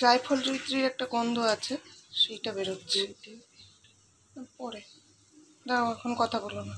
জায়ফল জৈত্রীর একটা গন্ধ আছে সেইটা বেরোচ্ছে পরে দাও এখন কথা বলো না